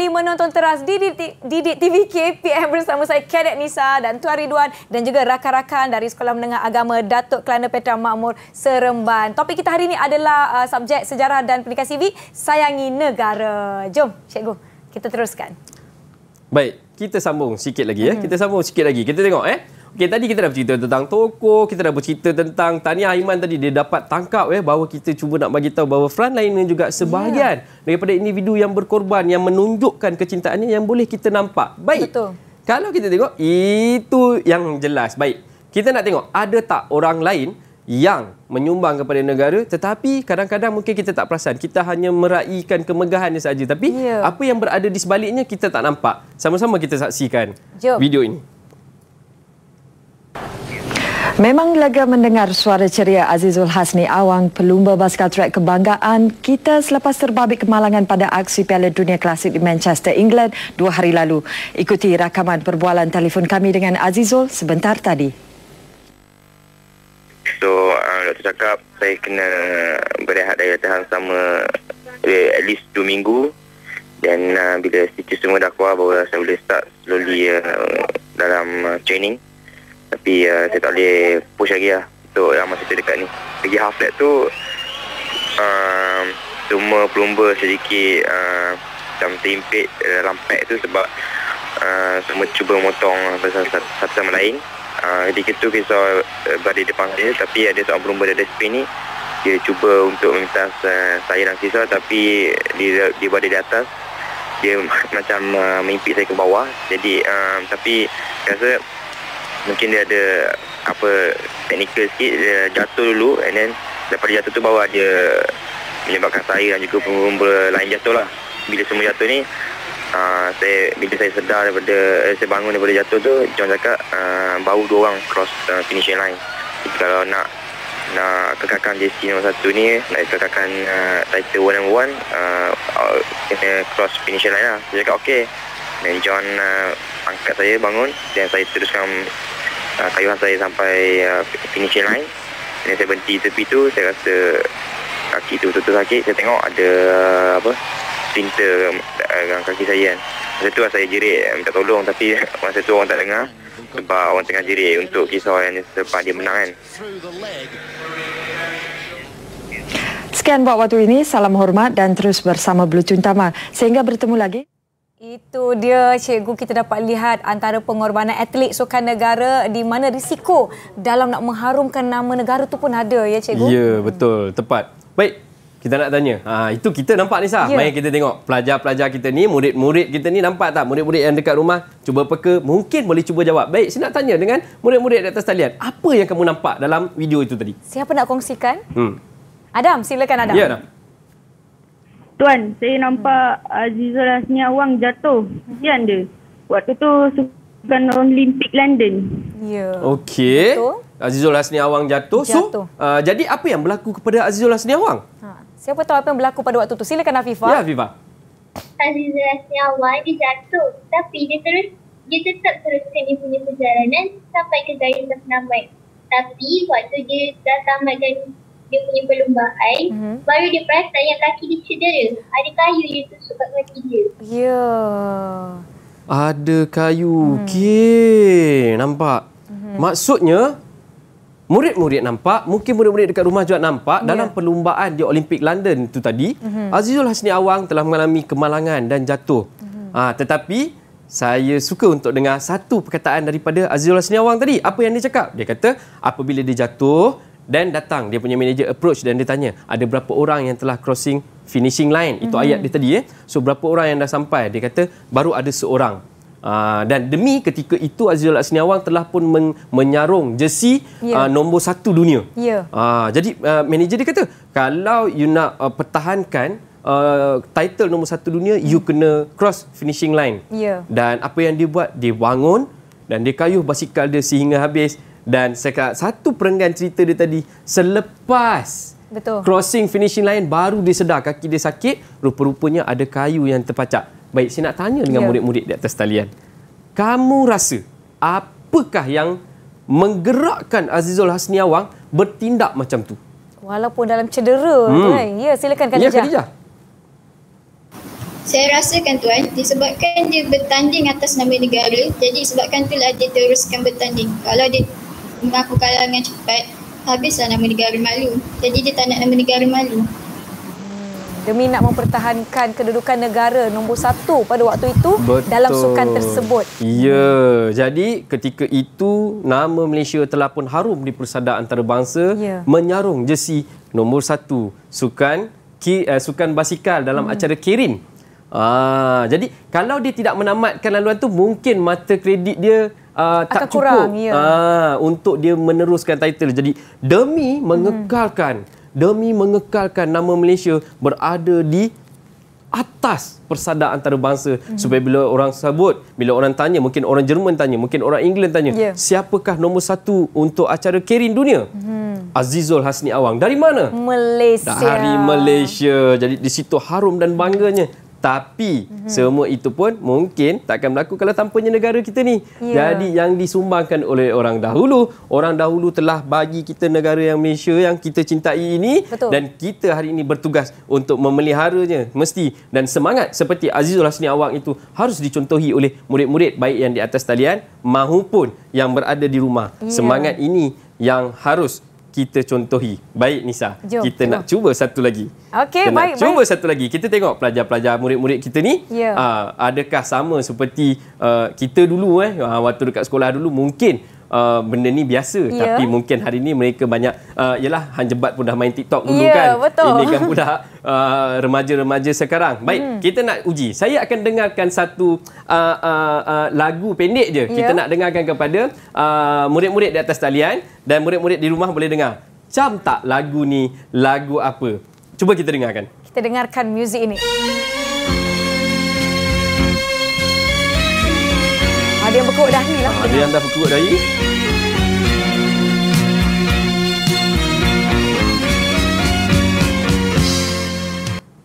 kembali menonton teras Didik TV KPM bersama saya Kadet Nisa dan Tuan Ridwan dan juga rakan-rakan dari Sekolah Menengah Agama Datuk Kelana Petra Makmur Seremban. Topik kita hari ini adalah uh, subjek sejarah dan pendidikan sivik sayangi negara. Jom Cikgu, kita teruskan. Baik, kita sambung sikit lagi ya. Hmm. Kita sambung sikit lagi. Kita tengok eh. Okey, tadi kita dah bercerita tentang toko, kita dah bercerita tentang Tania Aiman tadi dia dapat tangkap ya bahawa kita cuba nak bagi tahu bahawa front line juga sebahagian yeah. daripada individu yang berkorban yang menunjukkan kecintaannya yang boleh kita nampak. Baik. Betul. Kalau kita tengok itu yang jelas. Baik. Kita nak tengok ada tak orang lain yang menyumbang kepada negara tetapi kadang-kadang mungkin kita tak perasan kita hanya meraihkan kemegahannya saja tapi yeah. apa yang berada di sebaliknya kita tak nampak sama-sama kita saksikan Jom. video ini Memang lega mendengar suara ceria Azizul Hasni Awang, pelumba basikal track kebanggaan kita selepas terbabit kemalangan pada aksi Piala Dunia Klasik di Manchester, England dua hari lalu. Ikuti rakaman perbualan telefon kami dengan Azizul sebentar tadi. So, nak uh, cakap, saya kena berehat daya tahan sama eh, at least dua minggu. Dan uh, bila situ semua dah keluar, saya boleh start slowly uh, dalam uh, training. Tapi uh, saya tak boleh push lagi lah Untuk yang masa tu ni Lagi half lap tu uh, Cuma pelumba sedikit uh, Macam terimpit uh, eh, lampak tu sebab uh, cuba motong pasal satu sama lain uh, Jadi kita tu kisah uh, eh, berada depan dia, Tapi ada seorang pelumba dari SP ni dia cuba untuk meminta uh, saya dan sisa tapi dia, dia berada di atas dia macam uh, mengimpit saya ke bawah jadi uh, tapi rasa mungkin dia ada apa technical sikit dia jatuh dulu and then daripada jatuh tu bawa dia menyebabkan saya dan juga pembomba lain jatuh lah bila semua jatuh ni uh, saya bila saya sedar daripada eh, saya bangun daripada jatuh tu John cakap uh, ah, bau dua orang cross uh, finishing line jadi kalau nak nak kekalkan JC no. 1 ni nak kekalkan uh, title 1 and 1 kena cross finishing line lah saya cakap okey dan John uh, angkat saya bangun dan saya teruskan uh, kayuhan saya sampai uh, finishing line. Dan saya berhenti tepi tu, saya rasa kaki tu betul-betul sakit. Saya tengok ada uh, apa? Pinta uh, dengan kaki saya kan. Masa tu saya jerit eh, minta tolong tapi masa tu orang tak dengar sebab orang tengah jerit untuk kisah yang sebab dia menang kan. Sekian buat waktu ini, salam hormat dan terus bersama Blue Cuntama. Sehingga bertemu lagi. Itu dia cikgu kita dapat lihat antara pengorbanan atlet sukan negara di mana risiko dalam nak mengharumkan nama negara tu pun ada ya cikgu. Ya betul tepat. Baik kita nak tanya. Ha, itu kita nampak Nisa. Ya. Mari kita tengok pelajar-pelajar kita ni, murid-murid kita ni nampak tak? Murid-murid yang dekat rumah cuba peka. Mungkin boleh cuba jawab. Baik, saya nak tanya dengan murid-murid di atas talian. Apa yang kamu nampak dalam video itu tadi? Siapa nak kongsikan? Hmm. Adam, silakan Adam. Ya, Adam. Tuan, saya nampak hmm. Azizul Hasni Awang jatuh. Kesian dia. Waktu tu bukan Olimpik London. Ya. Yeah. Okey. Azizul Hasni Awang jatuh. jatuh. So, uh, jadi apa yang berlaku kepada Azizul Hasni Awang? Ha. Siapa tahu apa yang berlaku pada waktu tu? Silakan Afifah. Ya, yeah, Afifah. Azizul Hasni Awang dia jatuh. Tapi dia terus dia tetap teruskan dia punya perjalanan sampai ke Gayung Tak Tapi waktu dia dah tamat dia punya perlombaan mm-hmm. baru dia perasan yang kaki dia cedera ada kayu dia tu kat kaki dia ya yeah. ada kayu hmm. okey nampak hmm maksudnya Murid-murid nampak, mungkin murid-murid dekat rumah juga nampak yeah. dalam ya. perlombaan di Olympic London itu tadi, mm-hmm. Azizul Hasni Awang telah mengalami kemalangan dan jatuh. hmm Ha, tetapi, saya suka untuk dengar satu perkataan daripada Azizul Hasni Awang tadi. Apa yang dia cakap? Dia kata, apabila dia jatuh, dan datang dia punya manager approach dan dia tanya, ada berapa orang yang telah crossing finishing line? Itu mm-hmm. ayat dia tadi ya. Eh? So berapa orang yang dah sampai? Dia kata baru ada seorang. Uh, dan demi ketika itu Azizul Laksini telah pun men- menyarung jersey yeah. Ya. uh, nombor satu dunia. Yeah. Ya. Uh, jadi uh, manager dia kata, kalau you nak uh, pertahankan uh, title nombor satu dunia, mm. you hmm. kena cross finishing line. Yeah. Dan apa yang dia buat? Dia bangun dan dia kayuh basikal dia sehingga habis. Dan saya kata satu perenggan cerita dia tadi selepas Betul. crossing finishing line baru dia sedar kaki dia sakit rupa-rupanya ada kayu yang terpacak. Baik saya nak tanya dengan yeah. murid-murid di atas talian. Kamu rasa apakah yang menggerakkan Azizul Hasni Awang bertindak macam tu? Walaupun dalam cedera hmm. tu kan. Ya silakan Khadijah. Ya Khadijah. Saya kan tuan disebabkan dia bertanding atas nama negara jadi sebabkan itulah dia teruskan bertanding. Kalau dia mengaku kalah dengan cepat habislah nama negara malu. Jadi dia tak nak nama negara malu. Hmm. Demi nak mempertahankan kedudukan negara nombor satu pada waktu itu Betul. dalam sukan tersebut. Ya, jadi ketika itu nama Malaysia telah pun harum di persada antarabangsa ya. menyarung jersi nombor satu sukan uh, sukan basikal dalam hmm. acara Kirin. Ah, jadi kalau dia tidak menamatkan laluan tu mungkin mata kredit dia uh, tak cukup kurang, yeah. Ya. uh, untuk dia meneruskan title. Jadi demi mengekalkan, mm-hmm. demi mengekalkan nama Malaysia berada di atas persada antarabangsa mm-hmm. supaya bila orang sebut bila orang tanya mungkin orang Jerman tanya mungkin orang England tanya yeah. siapakah nombor satu untuk acara kering dunia mm-hmm. Azizul Hasni Awang dari mana Malaysia dari Malaysia jadi di situ harum dan bangganya tapi mm-hmm. semua itu pun mungkin tak akan berlaku kalau tanpanya negara kita ni. Yeah. Jadi yang disumbangkan oleh orang dahulu, orang dahulu telah bagi kita negara yang Malaysia yang kita cintai ini Betul. dan kita hari ini bertugas untuk memeliharanya mesti dan semangat seperti Azizul Hasni Awang itu harus dicontohi oleh murid-murid baik yang di atas talian maupun yang berada di rumah. Yeah. Semangat ini yang harus kita contohi. Baik Nisa, Jom, kita tengok. nak cuba satu lagi. Okey, baik. Kita cuba baik. satu lagi. Kita tengok pelajar-pelajar murid-murid kita ni, yeah. Ya. uh, adakah sama seperti uh, kita dulu eh, uh, waktu dekat sekolah dulu mungkin uh, benda ni biasa yeah. tapi mungkin hari ni mereka banyak uh, yalah Han Jebat pun dah main TikTok dulu yeah, kan betul. ini kan pula uh, remaja-remaja sekarang baik hmm. kita nak uji saya akan dengarkan satu uh, uh, uh, lagu pendek je ya. kita nak dengarkan kepada uh, murid-murid di atas talian dan murid-murid di rumah boleh dengar cam tak lagu ni lagu apa cuba kita dengarkan kita dengarkan muzik ini ada yang berkeut dah lah. ada yang dah berkeut dah ni.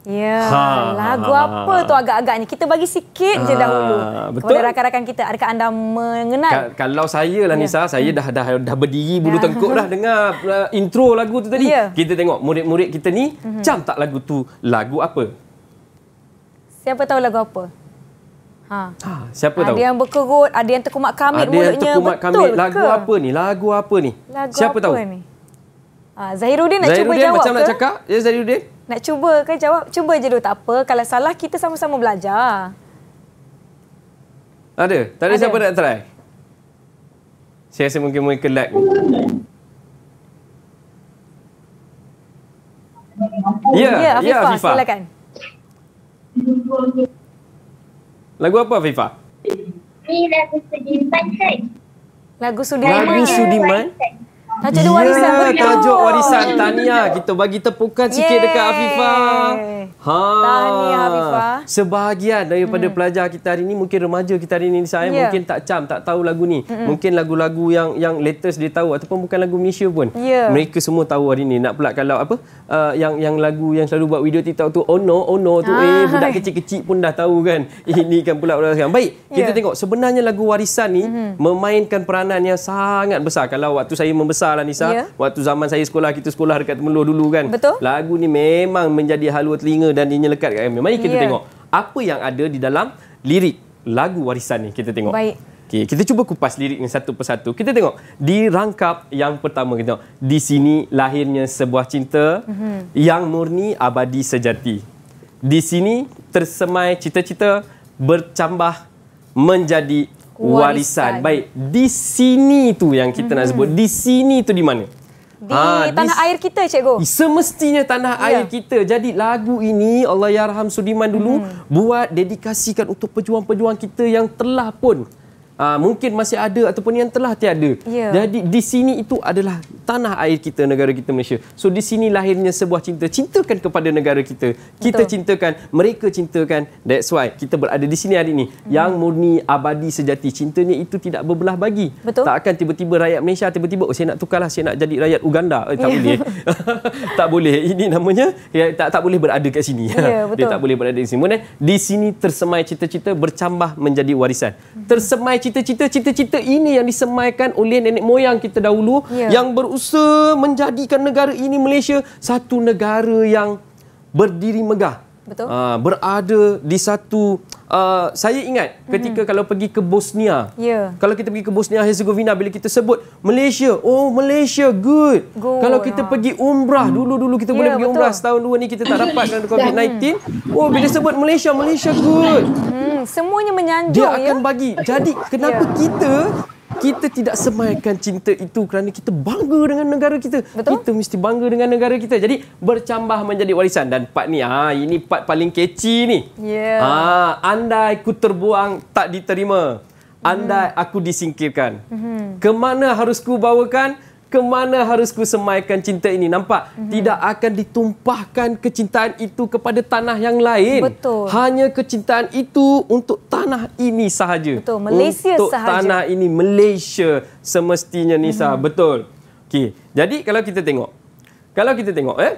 Ya, ha, lagu ha, apa tu agak agak ni? Kita bagi sikit ha, je ah, dahulu. Betul. Kepada rakan-rakan kita, adakah anda mengenal? Ka- kalau saya lah ya. Nisa, ya. saya dah dah dah berdiri bulu ya. tengkuk dah dengar uh, intro lagu tu tadi. Ya. Kita tengok murid-murid kita ni, macam mhm. uh-huh. tak lagu tu lagu apa? Siapa tahu lagu apa? Ha. ha. Siapa ada tahu? Ada yang berkerut, ada yang terkumat kamit ada mulutnya. Ada yang terkumat kamit. Betul lagu ke? apa ni? Lagu apa ni? Lagu siapa apa tahu? Ni? Ha, Zahirudin nak Zahirudin cuba jawab macam ke? macam nak cakap? Ya, Zahirudin? Nak cuba ke jawab? Cuba je dulu. Tak apa. Kalau salah, kita sama-sama belajar. Ada? Tak ada, ada. siapa nak try? Saya rasa mungkin mereka lag ni. Ya, ya, Afifah. Ya, Afifah. Silakan. Lagu apa Fifa? Ini lagu Sudiman. Kan? Lagu Sudiman. Lagu Sudirman. Ya, tajuk yeah, warisan betul. Tajuk warisan Tania kita bagi tepukan sikit Yeay. dekat Afifah. Ha. Tania Afifah. Sebahagian daripada hmm. pelajar kita hari ini mungkin remaja kita hari ini saya yeah. mungkin tak cam tak tahu lagu ni. Mm-mm. Mungkin lagu-lagu yang yang latest dia tahu ataupun bukan lagu Malaysia pun. Yeah. Mereka semua tahu hari ini. Nak pula kalau apa uh, yang yang lagu yang selalu buat video TikTok tu oh no oh no tu ah. eh budak kecil-kecil pun dah tahu kan. ini kan pula orang Baik, kita ya. tengok sebenarnya lagu warisan ni mm-hmm. memainkan peranan yang sangat besar kalau waktu saya membesar Nisa lah Nisa. Yeah. Waktu zaman saya sekolah, kita sekolah dekat Temeloh dulu kan. Betul. Lagu ni memang menjadi halua telinga dan dia lekat kat kami. Mari kita yeah. tengok apa yang ada di dalam lirik lagu warisan ni kita tengok. Baik. Okay, kita cuba kupas lirik ni satu persatu. Kita tengok di rangkap yang pertama kita tengok. Di sini lahirnya sebuah cinta mm-hmm. yang murni abadi sejati. Di sini tersemai cita-cita bercambah menjadi warisan. warisan. Baik, di sini tu yang kita mm-hmm. nak mhm. sebut. Di sini tu di mana? Di ha, tanah di, air kita, cikgu. Semestinya tanah yeah. air kita. Jadi lagu ini Allah Yarham ya Sudiman dulu mm. buat dedikasikan untuk pejuang-pejuang kita yang telah pun Aa, ah, mungkin masih ada ataupun yang telah tiada. Yeah. Jadi di sini itu adalah tanah air kita, negara kita Malaysia. So di sini lahirnya sebuah cinta. Cintakan kepada negara kita. Kita Betul. cintakan, mereka cintakan. That's why kita berada di sini hari ini. Mm. Yang murni, abadi, sejati. Cintanya itu tidak berbelah bagi. Betul. Tak akan tiba-tiba rakyat Malaysia tiba-tiba, oh saya nak tukarlah, saya nak jadi rakyat Uganda. Eh, tak yeah. boleh. tak boleh. Ini namanya, ya, tak tak boleh berada kat sini. Yeah, Dia tak boleh berada di sini. Mana? Di sini tersemai cita-cita bercambah menjadi warisan. Mm. Tersemai cita-cita cita-cita ini yang disemaikan oleh nenek moyang kita dahulu yeah. yang berusaha menjadikan negara ini Malaysia satu negara yang berdiri megah. Betul. Uh, berada di satu Uh, saya ingat ketika mm-hmm. kalau pergi ke Bosnia, yeah. kalau kita pergi ke Bosnia Herzegovina, bila kita sebut Malaysia, oh Malaysia good. Go, kalau kita yeah. pergi Umrah mm. dulu dulu kita yeah, boleh pergi betul. Umrah setahun dua ni kita tak dapat mm. kerana COVID-19. Mm. oh bila sebut Malaysia, Malaysia good. Mm, semuanya menyanjung. Dia akan ya? bagi. Jadi kenapa yeah. kita kita tidak semaikan cinta itu kerana kita bangga dengan negara kita. Betul? Kita mesti bangga dengan negara kita. Jadi bercambah menjadi warisan dan part ni ah ini part paling keci ni. Yeah. Ah andai ku terbuang tak diterima. Andai hmm. aku disingkirkan. Hmm. Ke harus ku bawakan? kemana harus ku semaikan cinta ini nampak mm-hmm. tidak akan ditumpahkan kecintaan itu kepada tanah yang lain betul hanya kecintaan itu untuk tanah ini sahaja betul Malaysia untuk sahaja tanah ini Malaysia semestinya Nisa mm-hmm. betul okey jadi kalau kita tengok kalau kita tengok eh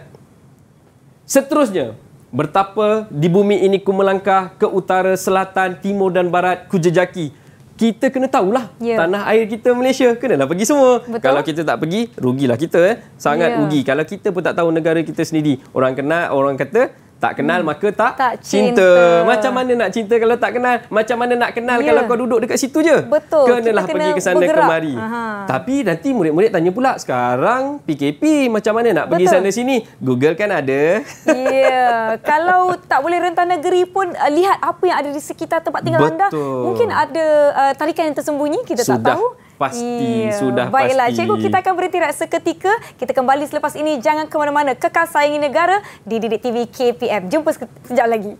seterusnya bertapa di bumi ini ku melangkah ke utara selatan timur dan barat ku jejaki kita kena tahulah yeah. tanah air kita Malaysia kenalah pergi semua Betul? kalau kita tak pergi rugilah kita eh sangat yeah. rugi kalau kita pun tak tahu negara kita sendiri orang kena orang kata tak kenal hmm. maka tak, tak cinta. cinta. Macam mana nak cinta kalau tak kenal? Macam mana nak kenal yeah. kalau kau duduk dekat situ je? Betul. Kenalah kena pergi ke sana bergerak. kemari. Aha. Tapi nanti murid-murid tanya pula, sekarang PKP macam mana nak Betul. pergi sana sini? Google kan ada. Ya. Yeah. kalau tak boleh rentan negeri pun, uh, lihat apa yang ada di sekitar tempat tinggal Betul. anda. Mungkin ada uh, tarikan yang tersembunyi, kita Sudah. tak tahu pasti yeah. Hmm, sudah Baiklah. pasti. Baiklah, cikgu kita akan berhenti rasa ketika kita kembali selepas ini jangan ke mana-mana kekal sayangi negara di Didik TV KPM. Jumpa se sekejap lagi.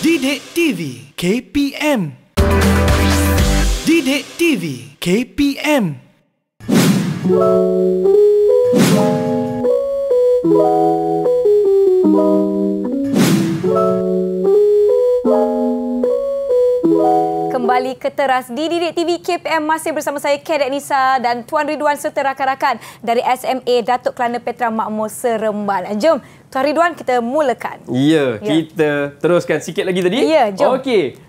Didik TV KPM Didik TV KPM Kembali ke teras di Didik TV KPM masih bersama saya Kadet Nisa dan Tuan Ridwan serta rakan-rakan dari SMA Datuk Kelana Petra Makmur Seremban. Jom Tuan Ridwan kita mulakan. Ya, ya. kita teruskan sikit lagi tadi. Ya, jom. Okey.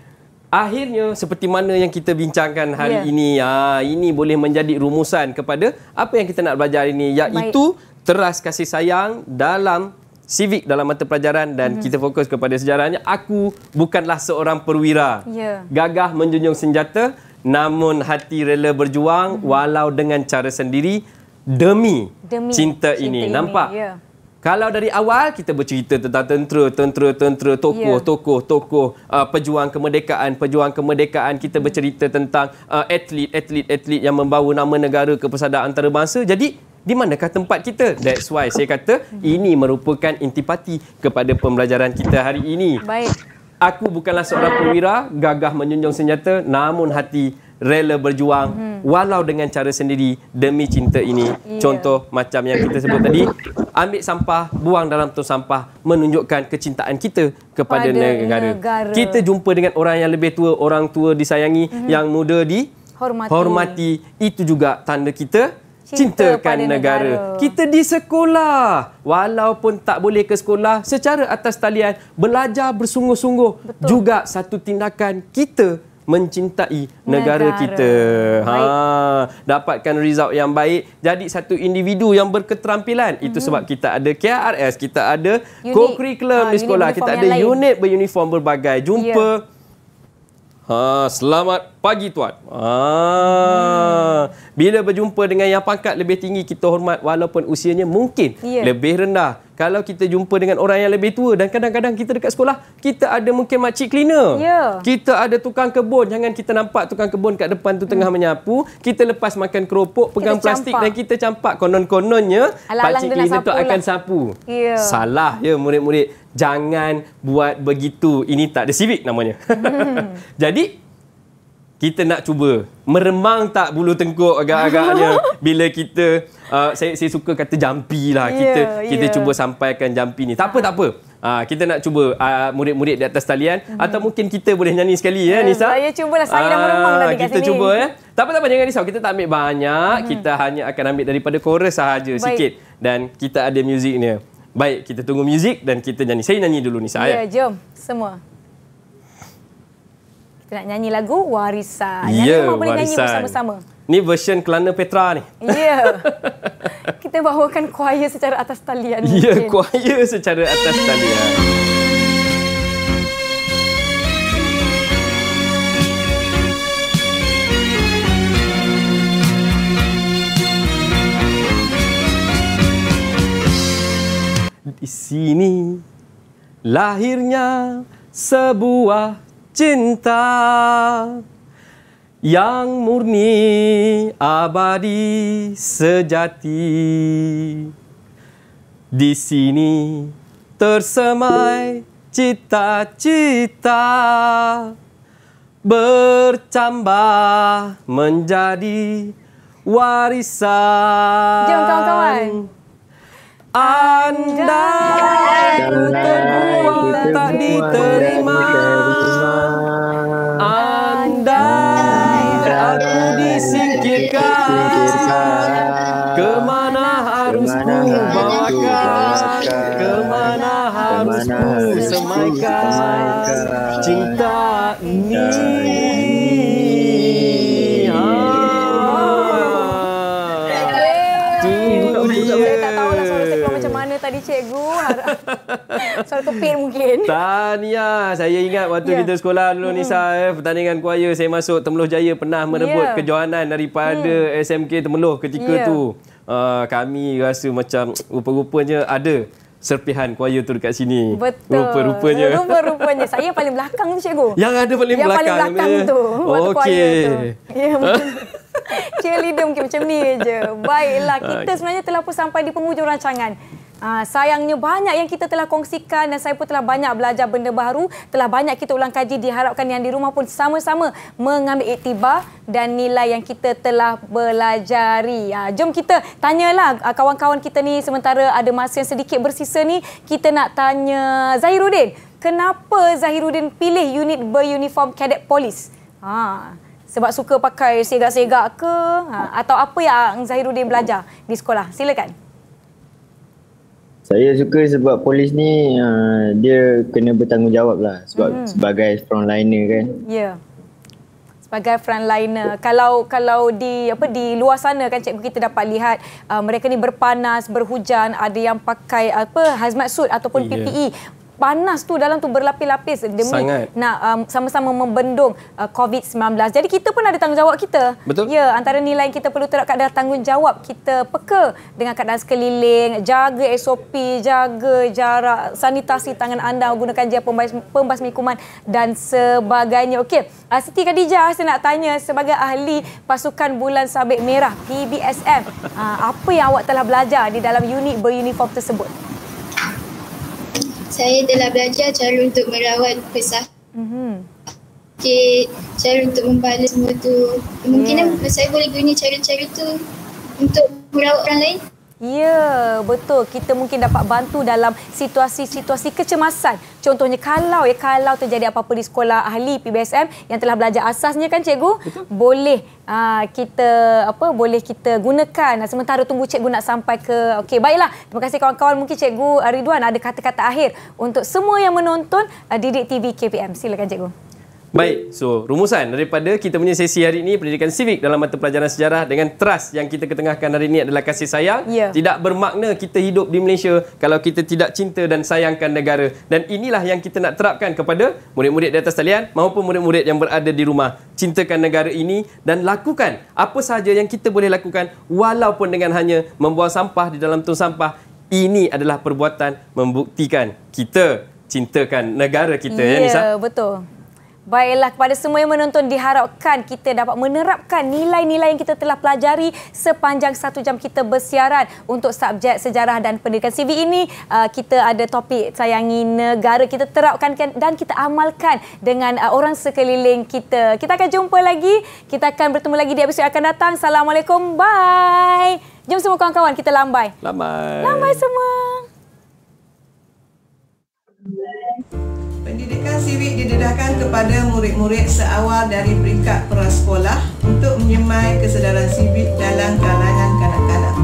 Akhirnya seperti mana yang kita bincangkan hari yeah. ini ya ini boleh menjadi rumusan kepada apa yang kita nak belajar hari ini iaitu Baik. teras kasih sayang dalam civik dalam mata pelajaran dan mm-hmm. kita fokus kepada sejarahnya aku bukanlah seorang perwira yeah. gagah menjunjung senjata namun hati rela berjuang mm-hmm. walau dengan cara sendiri demi, demi cinta, cinta ini, ini. nampak yeah. Kalau dari awal kita bercerita tentang tentera, tentera, tentera, tokoh, yeah. tokoh, tokoh, uh, pejuang kemerdekaan, pejuang kemerdekaan, kita bercerita tentang uh, atlet, atlet, atlet yang membawa nama negara ke persada antarabangsa. Jadi di manakah tempat kita? That's why saya kata ini merupakan intipati kepada pembelajaran kita hari ini. Baik. Aku bukanlah seorang perwira, gagah menyunjung senjata, namun hati rela berjuang hmm. walau dengan cara sendiri demi cinta ini. Yeah. Contoh macam yang kita sebut tadi, ambil sampah, buang dalam tong sampah, menunjukkan kecintaan kita kepada negara. negara. Kita jumpa dengan orang yang lebih tua, orang tua disayangi, hmm. yang muda di hormati. hormati. Itu juga tanda kita Cinta cintakan negara. negara. Kita di sekolah, walaupun tak boleh ke sekolah, secara atas talian belajar bersungguh-sungguh juga satu tindakan kita mencintai negara, negara. kita. Ha, dapatkan result yang baik, jadi satu individu yang berketerampilan. Mm-hmm. Itu mhm. sebab kita ada KRS, kita ada co-curriculum ha, di sekolah, kita ada lain. unit beruniform berbagai. Jumpa. Yeah. Ha, selamat pagi tuan. Ha. Hmm. Bila berjumpa dengan yang pangkat lebih tinggi kita hormat walaupun usianya mungkin yeah. lebih rendah kalau kita jumpa dengan orang yang lebih tua dan kadang-kadang kita dekat sekolah kita ada mungkin makcik cleaner yeah. kita ada tukang kebun jangan kita nampak tukang kebun kat depan tu tengah mm. menyapu kita lepas makan keropok pegang kita plastik dan kita campak konon-kononnya makcik cleaner tu lah. akan sapu yeah. salah ya murid-murid jangan buat begitu ini tak ada civic namanya mm. jadi kita nak cuba meremang tak bulu tengkuk agak-agaknya bila kita uh, saya saya suka kata jampi lah yeah, kita yeah. kita cuba sampaikan jampi ni tak apa tak apa uh, kita nak cuba uh, murid-murid di atas talian mm-hmm. atau mungkin kita boleh nyanyi sekali ya yeah, Nisa saya cubalah saya uh, dah meremang tadi ah, kat sini kita cuba ya tak apa apa jangan risau kita tak ambil banyak mm-hmm. kita hanya akan ambil daripada chorus sahaja Baik. sikit dan kita ada muziknya Baik, kita tunggu muzik dan kita nyanyi. Saya nyanyi dulu Nisa. saya. Ya, jom. Semua. Kita nak nyanyi lagu Warisan. Yeah, Nyanyi ya, memang boleh nyanyi bersama-sama. Ni version Kelana Petra ni. Ya. Yeah. Kita bawakan choir secara atas talian. Ya, yeah, choir secara atas talian. Di sini lahirnya sebuah cinta yang murni abadi sejati di sini tersemai cita-cita bercambah menjadi warisan jom kawan-kawan anda ku terbuang tak diterima kita. Andai aku disingkirkan Kemana harus ku bawakan Kemana harus ku semaikan Cintamu Okey cikgu. Soal kepil mungkin. Tania, saya ingat waktu yeah. kita sekolah dulu hmm. Nisa eh, pertandingan choir saya masuk Temeloh Jaya pernah merebut yeah. kejohanan daripada hmm. SMK Temeloh ketika yeah. tu. Uh, kami rasa macam rupa-rupanya ada serpihan choir tu dekat sini. Betul. Rupa-rupanya. Rupa-rupanya. Saya paling belakang tu, Cikgu. Yang ada paling Yang belakang. Yang paling belakang tu. Okey. Ya, mungkin. Cheerleader mungkin macam ni je. Baiklah, ah, kita sebenarnya telah pun sampai di penghujung rancangan. Ah, sayangnya banyak yang kita telah kongsikan dan saya pun telah banyak belajar benda baru. Telah banyak kita ulang kaji diharapkan yang di rumah pun sama-sama mengambil iktibar dan nilai yang kita telah belajari. Ah, jom kita tanyalah ah, kawan-kawan kita ni sementara ada masa yang sedikit bersisa ni. Kita nak tanya Zahiruddin. Kenapa Zahiruddin pilih unit beruniform cadet polis? Ah, sebab suka pakai segak-segak ke? Ah, atau apa yang Zahiruddin belajar di sekolah? Silakan saya suka sebab polis ni uh, dia kena bertanggungjawab lah sebab hmm. sebagai frontliner kan. Ya. Yeah. Sebagai frontliner. Kalau kalau di apa di luar sana kan cikgu kita dapat lihat uh, mereka ni berpanas, berhujan, ada yang pakai apa hazmat suit ataupun yeah. PPE panas tu dalam tu berlapis-lapis demi Sangat. nak um, sama-sama membendung uh, COVID-19. Jadi kita pun ada tanggungjawab kita. Betul. Ya, antara nilai yang kita perlu terapkan adalah tanggungjawab kita peka dengan keadaan sekeliling, jaga SOP, jaga jarak, sanitasi tangan anda gunakan gel pembas, pembas mikuman dan sebagainya. Okey, uh, Siti Khadijah saya nak tanya sebagai ahli pasukan bulan sabit merah PBSM, uh, apa yang awak telah belajar di dalam unit beruniform tersebut? saya telah belajar cara untuk merawat pesah. Mm-hmm. Okay, cara untuk membalas semua tu. Kemungkinan yeah. saya boleh guna cara-cara tu untuk merawat orang lain. Ya, betul. Kita mungkin dapat bantu dalam situasi-situasi kecemasan. Contohnya kalau ya kalau terjadi apa-apa di sekolah ahli PBSM yang telah belajar asasnya kan cikgu, betul. boleh aa, ah, kita apa boleh kita gunakan sementara tunggu cikgu nak sampai ke okey baiklah. Terima kasih kawan-kawan mungkin cikgu ah, Ridwan ada kata-kata akhir untuk semua yang menonton aa, ah, Didik TV KPM. Silakan cikgu. Baik, so rumusan daripada kita punya sesi hari ini pendidikan sivik dalam mata pelajaran sejarah dengan trust yang kita ketengahkan hari ini adalah kasih sayang. Yeah. Tidak bermakna kita hidup di Malaysia kalau kita tidak cinta dan sayangkan negara. Dan inilah yang kita nak terapkan kepada murid-murid di atas talian maupun murid-murid yang berada di rumah. Cintakan negara ini dan lakukan apa sahaja yang kita boleh lakukan walaupun dengan hanya membuang sampah di dalam tong sampah. Ini adalah perbuatan membuktikan kita cintakan negara kita yeah, ya Nisa. betul. Baiklah, kepada semua yang menonton, diharapkan kita dapat menerapkan nilai-nilai yang kita telah pelajari sepanjang satu jam kita bersiaran untuk subjek sejarah dan pendidikan CV ini. Uh, kita ada topik sayangi negara kita terapkan kan dan kita amalkan dengan uh, orang sekeliling kita. Kita akan jumpa lagi. Kita akan bertemu lagi di episod akan datang. Assalamualaikum. Bye. Jom semua kawan-kawan, kita lambai. Lambai. Lambai semua. Pendidikan sivik didedahkan kepada murid-murid seawal dari peringkat prasekolah untuk menyemai kesedaran sivik dalam kalangan kanak-kanak.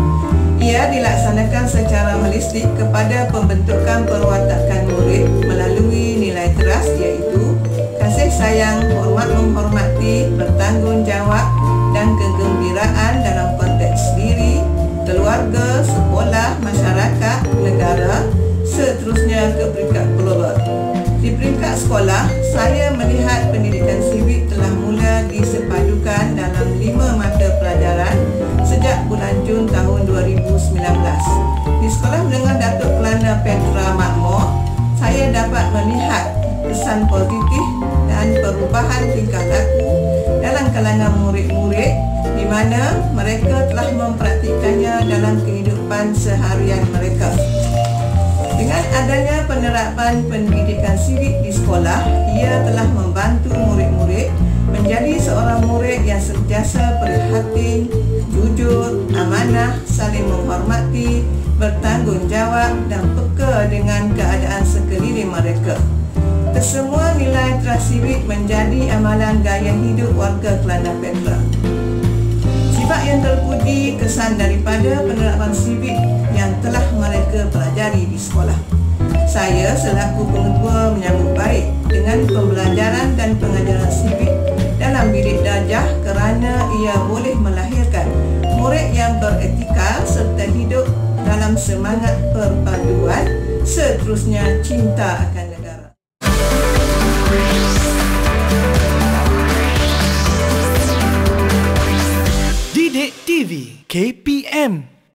Ia dilaksanakan secara holistik kepada pembentukan perwatakan murid melalui nilai teras iaitu kasih sayang, hormat menghormati, bertanggungjawab dan kegembiraan dalam konteks diri, keluarga, sekolah, masyarakat. sekolah, saya melihat pendidikan siwik telah mula disepadukan dalam lima mata pelajaran sejak bulan Jun tahun 2019. Di sekolah dengan Datuk Kelana Petra Makmur, saya dapat melihat kesan positif dan perubahan tingkah laku dalam kalangan murid-murid di mana mereka telah mempraktikannya dalam kehidupan seharian mereka. Dengan adanya penerapan pendidikan sivik di sekolah, ia telah membantu murid-murid menjadi seorang murid yang sentiasa perhatian, jujur, amanah, saling menghormati, bertanggungjawab dan peka dengan keadaan sekeliling mereka. Kesemua nilai trasibik menjadi amalan gaya hidup warga Kelana Petra. Sifat yang terpuji kesan daripada penerapan sivik yang telah mereka pelajari di sekolah. Saya selaku pengetua menyambut baik dengan pembelajaran dan pengajaran sipit dalam bilik darjah kerana ia boleh melahirkan murid yang beretika serta hidup dalam semangat perpaduan seterusnya cinta akan negara. Didik TV KPM